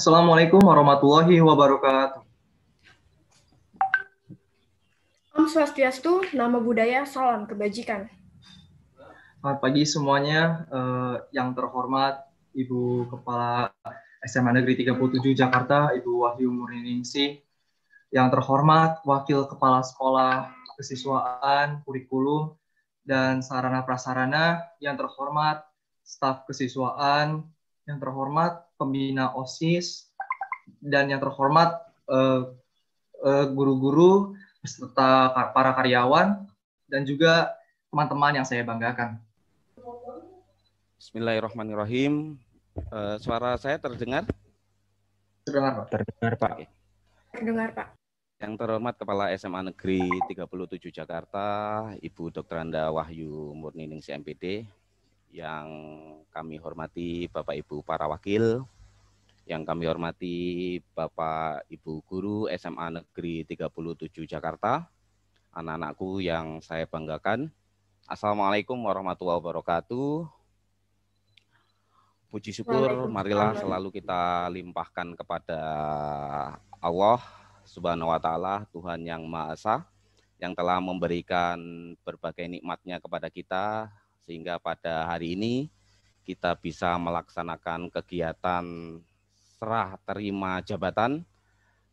Assalamualaikum warahmatullahi wabarakatuh. Om Swastiastu, nama budaya, salam kebajikan. Selamat pagi semuanya eh, yang terhormat Ibu Kepala SMA Negeri 37 Jakarta, Ibu Wahyu Murningsih, yang terhormat Wakil Kepala Sekolah Kesiswaan, Kurikulum, dan Sarana Prasarana, yang terhormat staf kesiswaan, yang terhormat pembina OSIS, dan yang terhormat eh, eh, guru-guru, uh, uh, para karyawan, dan juga teman-teman yang saya banggakan. Bismillahirrahmanirrahim. Uh, suara saya terdengar? Terdengar, Pak. Terdengar, Pak. Okay. Terdengar, Pak. Yang terhormat Kepala SMA Negeri 37 Jakarta, Ibu Dr. Anda Wahyu Murnining MPD, yang kami hormati Bapak Ibu para wakil, yang kami hormati Bapak Ibu guru SMA Negeri 37 Jakarta, anak-anakku yang saya banggakan. Assalamualaikum warahmatullahi wabarakatuh. Puji syukur, marilah selalu kita limpahkan kepada Allah Subhanahu wa Ta'ala, Tuhan Yang Maha Esa, yang telah memberikan berbagai nikmatnya kepada kita sehingga pada hari ini kita bisa melaksanakan kegiatan serah terima jabatan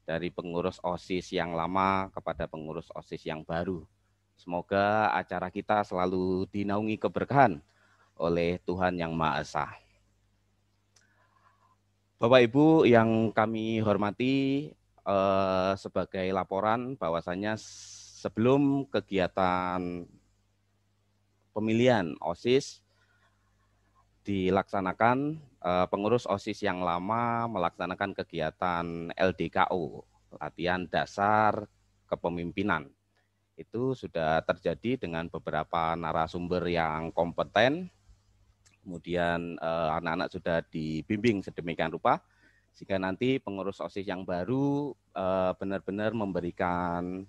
dari pengurus OSIS yang lama kepada pengurus OSIS yang baru. Semoga acara kita selalu dinaungi keberkahan oleh Tuhan Yang Maha Esa. Bapak Ibu yang kami hormati eh, sebagai laporan bahwasanya sebelum kegiatan pemilihan OSIS dilaksanakan eh, pengurus OSIS yang lama melaksanakan kegiatan LDKU, latihan dasar kepemimpinan. Itu sudah terjadi dengan beberapa narasumber yang kompeten. Kemudian eh, anak-anak sudah dibimbing sedemikian rupa sehingga nanti pengurus OSIS yang baru eh, benar-benar memberikan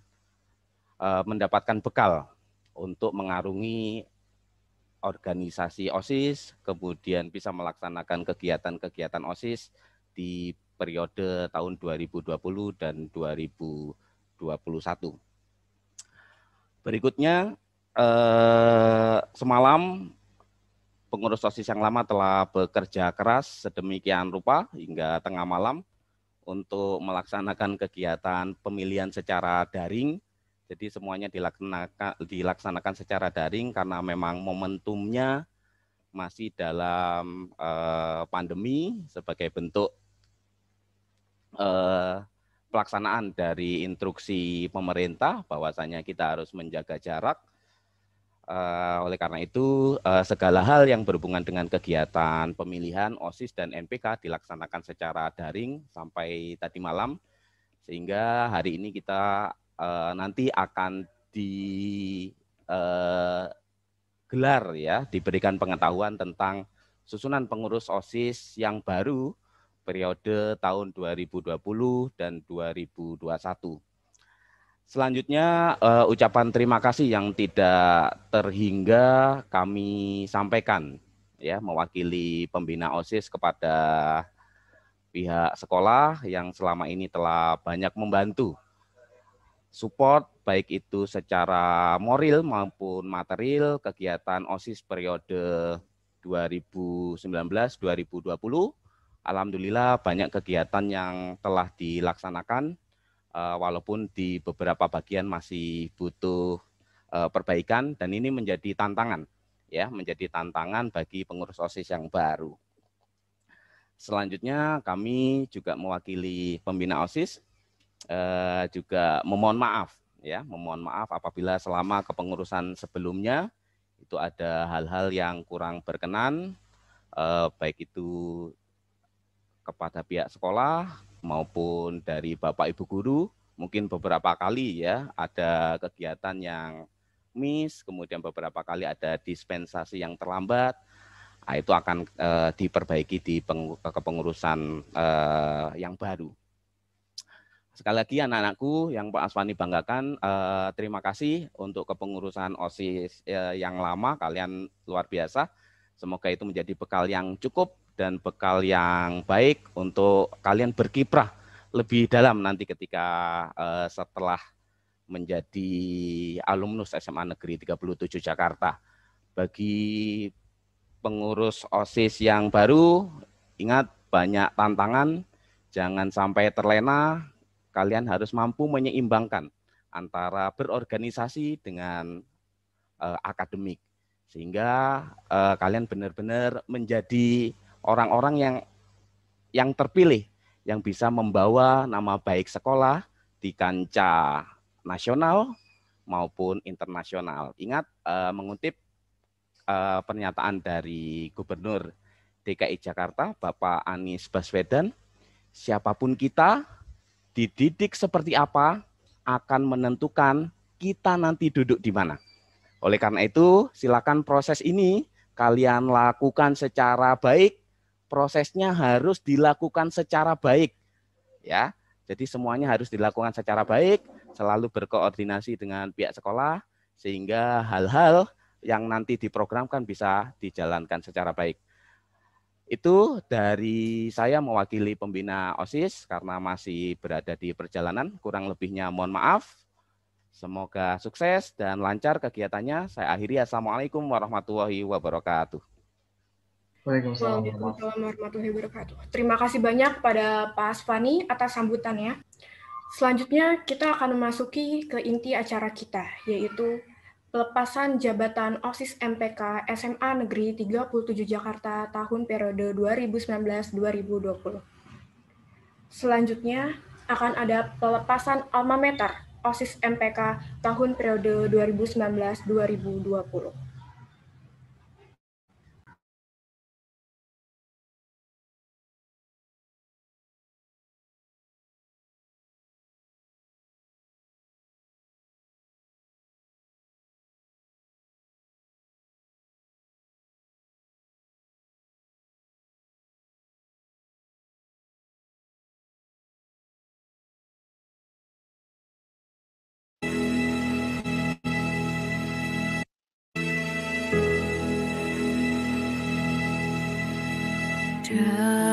mendapatkan bekal untuk mengarungi organisasi OSIS, kemudian bisa melaksanakan kegiatan-kegiatan OSIS di periode tahun 2020 dan 2021. Berikutnya, eh, semalam pengurus OSIS yang lama telah bekerja keras sedemikian rupa hingga tengah malam untuk melaksanakan kegiatan pemilihan secara daring jadi semuanya dilaksanakan, dilaksanakan secara daring karena memang momentumnya masih dalam eh, pandemi sebagai bentuk eh, pelaksanaan dari instruksi pemerintah bahwasanya kita harus menjaga jarak. Uh, oleh karena itu, uh, segala hal yang berhubungan dengan kegiatan pemilihan OSIS dan NPK dilaksanakan secara daring sampai tadi malam, sehingga hari ini kita uh, nanti akan digelar eh, uh, ya, diberikan pengetahuan tentang susunan pengurus OSIS yang baru periode tahun 2020 dan 2021. Selanjutnya uh, ucapan terima kasih yang tidak terhingga kami sampaikan ya mewakili pembina OSIS kepada pihak sekolah yang selama ini telah banyak membantu support baik itu secara moral maupun material kegiatan OSIS periode 2019-2020. Alhamdulillah banyak kegiatan yang telah dilaksanakan eh, walaupun di beberapa bagian masih butuh eh, perbaikan dan ini menjadi tantangan ya, menjadi tantangan bagi pengurus OSIS yang baru. Selanjutnya kami juga mewakili pembina OSIS eh, juga memohon maaf ya, memohon maaf apabila selama kepengurusan sebelumnya itu ada hal-hal yang kurang berkenan eh, baik itu kepada pihak sekolah maupun dari Bapak Ibu guru mungkin beberapa kali ya ada kegiatan yang miss, kemudian beberapa kali ada dispensasi yang terlambat. Nah, itu akan eh, diperbaiki di kepengurusan eh, yang baru sekali lagi anak-anakku yang Pak Aswani banggakan, eh, terima kasih untuk kepengurusan OSIS eh, yang lama, kalian luar biasa. Semoga itu menjadi bekal yang cukup dan bekal yang baik untuk kalian berkiprah lebih dalam nanti ketika eh, setelah menjadi alumnus SMA Negeri 37 Jakarta. Bagi pengurus OSIS yang baru, ingat banyak tantangan, jangan sampai terlena, kalian harus mampu menyeimbangkan antara berorganisasi dengan uh, akademik sehingga uh, kalian benar-benar menjadi orang-orang yang yang terpilih yang bisa membawa nama baik sekolah di kancah nasional maupun internasional. Ingat uh, mengutip uh, pernyataan dari Gubernur DKI Jakarta Bapak Anies Baswedan, siapapun kita dididik seperti apa akan menentukan kita nanti duduk di mana. Oleh karena itu, silakan proses ini kalian lakukan secara baik. Prosesnya harus dilakukan secara baik. Ya. Jadi semuanya harus dilakukan secara baik, selalu berkoordinasi dengan pihak sekolah sehingga hal-hal yang nanti diprogramkan bisa dijalankan secara baik. Itu dari saya mewakili pembina OSIS karena masih berada di perjalanan, kurang lebihnya mohon maaf. Semoga sukses dan lancar kegiatannya. Saya akhiri Assalamualaikum warahmatullahi wabarakatuh. Waalaikumsalam warahmatullahi wabarakatuh. Terima kasih banyak pada Pak Asfani atas sambutannya. Selanjutnya kita akan memasuki ke inti acara kita, yaitu pelepasan jabatan OSIS MPK SMA Negeri 37 Jakarta tahun periode 2019-2020. Selanjutnya akan ada pelepasan alma meter OSIS MPK tahun periode 2019-2020. 却。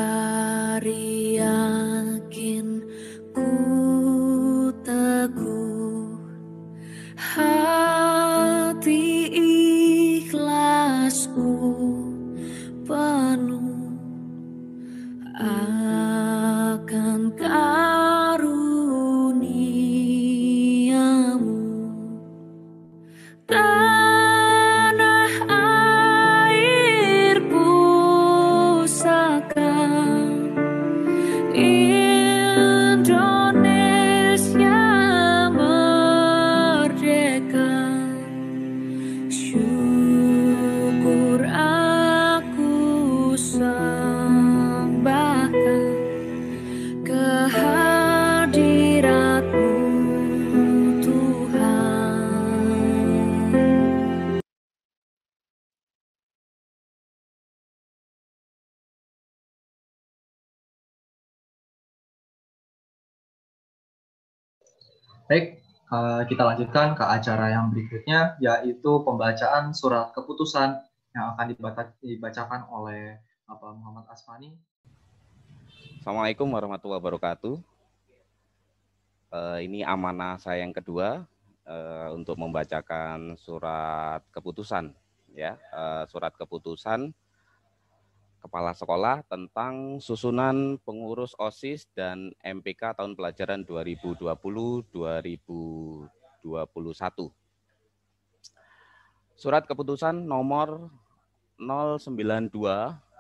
Baik, eh, kita lanjutkan ke acara yang berikutnya, yaitu pembacaan surat keputusan yang akan dibacakan oleh Bapak Muhammad Asmani. Assalamualaikum warahmatullahi wabarakatuh. Eh, ini amanah saya yang kedua eh, untuk membacakan surat keputusan, ya surat keputusan kepala sekolah tentang susunan pengurus OSIS dan MPK tahun pelajaran 2020-2021. Surat keputusan nomor 092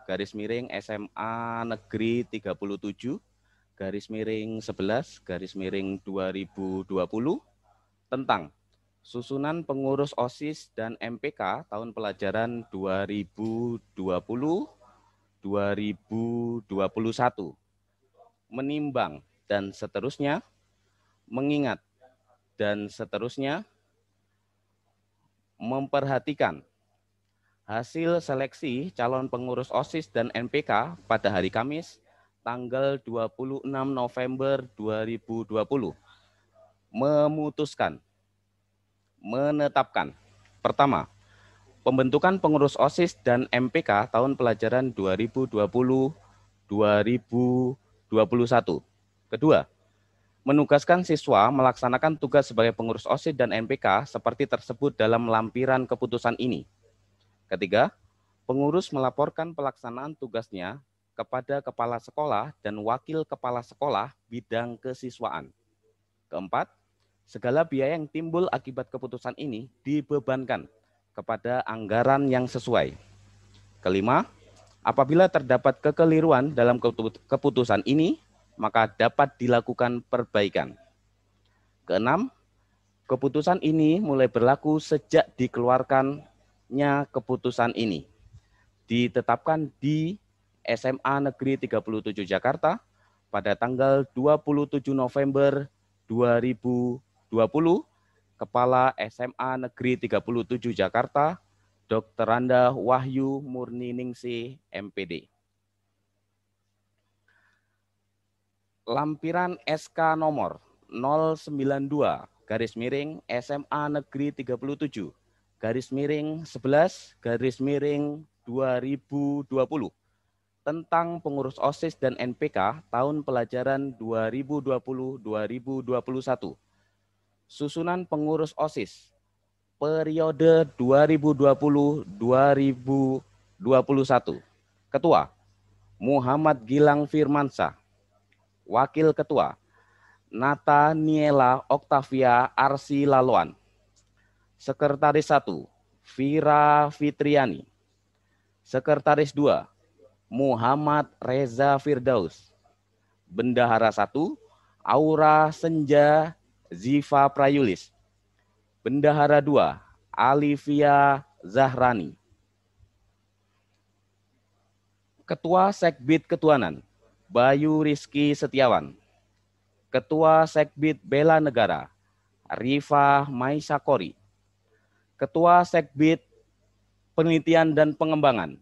garis miring SMA Negeri 37 garis miring 11 garis miring 2020 tentang susunan pengurus OSIS dan MPK tahun pelajaran 2020 2021 menimbang dan seterusnya mengingat dan seterusnya memperhatikan hasil seleksi calon pengurus OSIS dan NPK pada hari Kamis tanggal 26 November 2020 memutuskan menetapkan pertama pembentukan pengurus OSIS dan MPK tahun pelajaran 2020-2021. Kedua, menugaskan siswa melaksanakan tugas sebagai pengurus OSIS dan MPK seperti tersebut dalam lampiran keputusan ini. Ketiga, pengurus melaporkan pelaksanaan tugasnya kepada kepala sekolah dan wakil kepala sekolah bidang kesiswaan. Keempat, segala biaya yang timbul akibat keputusan ini dibebankan kepada anggaran yang sesuai. Kelima, apabila terdapat kekeliruan dalam keputusan ini, maka dapat dilakukan perbaikan. Keenam, keputusan ini mulai berlaku sejak dikeluarkannya keputusan ini. Ditetapkan di SMA Negeri 37 Jakarta pada tanggal 27 November 2020 Kepala SMA Negeri 37 Jakarta, Dr. Randa Wahyu Murni Ningsih, MPD. Lampiran SK nomor 092 garis miring SMA Negeri 37 garis miring 11 garis miring 2020 tentang pengurus OSIS dan NPK tahun pelajaran 2020-2021 susunan pengurus OSIS periode 2020-2021. Ketua Muhammad Gilang Firmansyah. Wakil Ketua Nata Niela Oktavia Arsi Laluan. Sekretaris 1 Vira Fitriani. Sekretaris 2 Muhammad Reza Firdaus. Bendahara 1 Aura Senja Ziva Prayulis. Bendahara 2, Alivia Zahrani. Ketua Sekbid Ketuanan, Bayu Rizki Setiawan. Ketua Sekbid Bela Negara, Riva Maisakori. Ketua Sekbid Penelitian dan Pengembangan,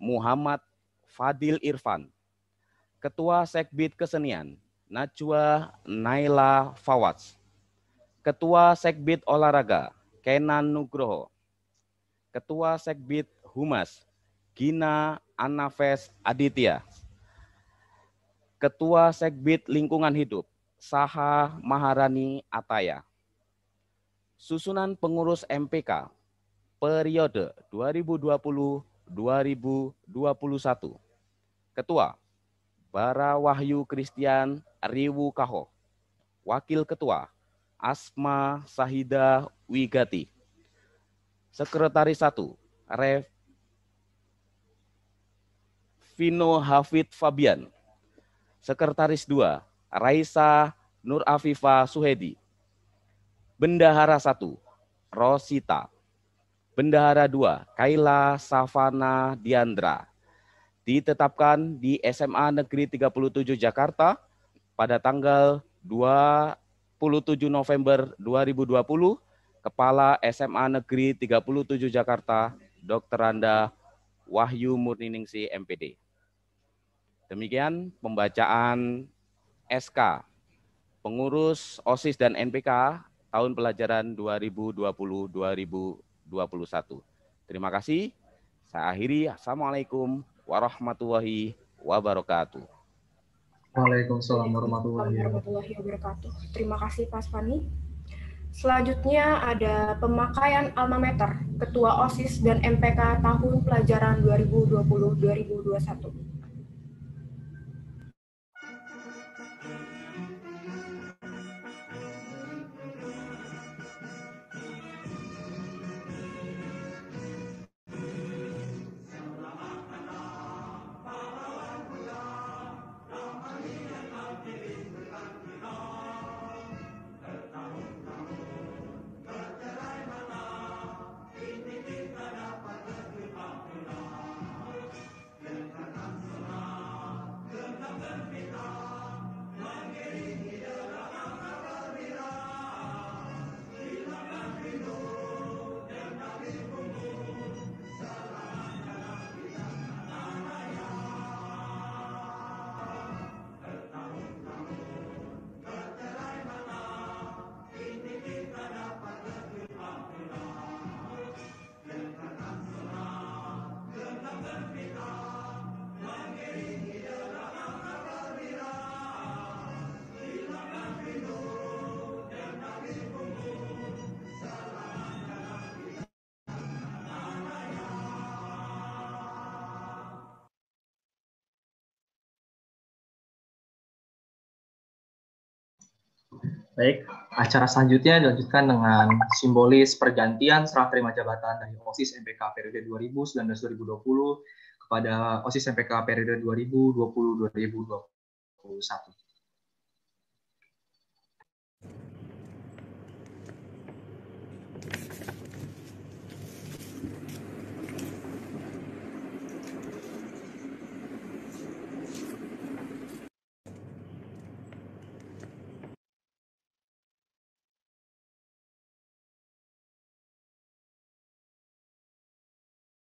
Muhammad Fadil Irfan. Ketua Sekbid Kesenian, Najwa Naila Fawaz. Ketua Sekbid Olahraga, Kenan Nugroho. Ketua Sekbid Humas, Gina Anafes Aditya. Ketua Sekbid Lingkungan Hidup, Saha Maharani Ataya. Susunan pengurus MPK periode 2020-2021. Ketua Bara Wahyu Christian Riwu Kaho. Wakil Ketua Asma Sahida Wigati. Sekretaris 1, Rev. Vino Hafid Fabian. Sekretaris 2, Raisa Nur Afifa Suhedi. Bendahara 1, Rosita. Bendahara 2, Kaila Savana Diandra. Ditetapkan di SMA Negeri 37 Jakarta pada tanggal 2 27 November 2020, Kepala SMA Negeri 37 Jakarta, Dr. Randa Wahyu Murniningsi, MPD. Demikian pembacaan SK Pengurus OSIS dan NPK tahun pelajaran 2020-2021. Terima kasih. Saya akhiri. Assalamualaikum warahmatullahi wabarakatuh. Waalaikumsalam warahmatullahi wabarakatuh. Terima kasih Pak Fani. Selanjutnya ada pemakaian almameter Ketua OSIS dan MPK tahun pelajaran 2020-2021. Baik, acara selanjutnya dilanjutkan dengan simbolis pergantian serah terima jabatan dari OSIS MPK periode 2019-2020 kepada OSIS MPK periode 2020-2021.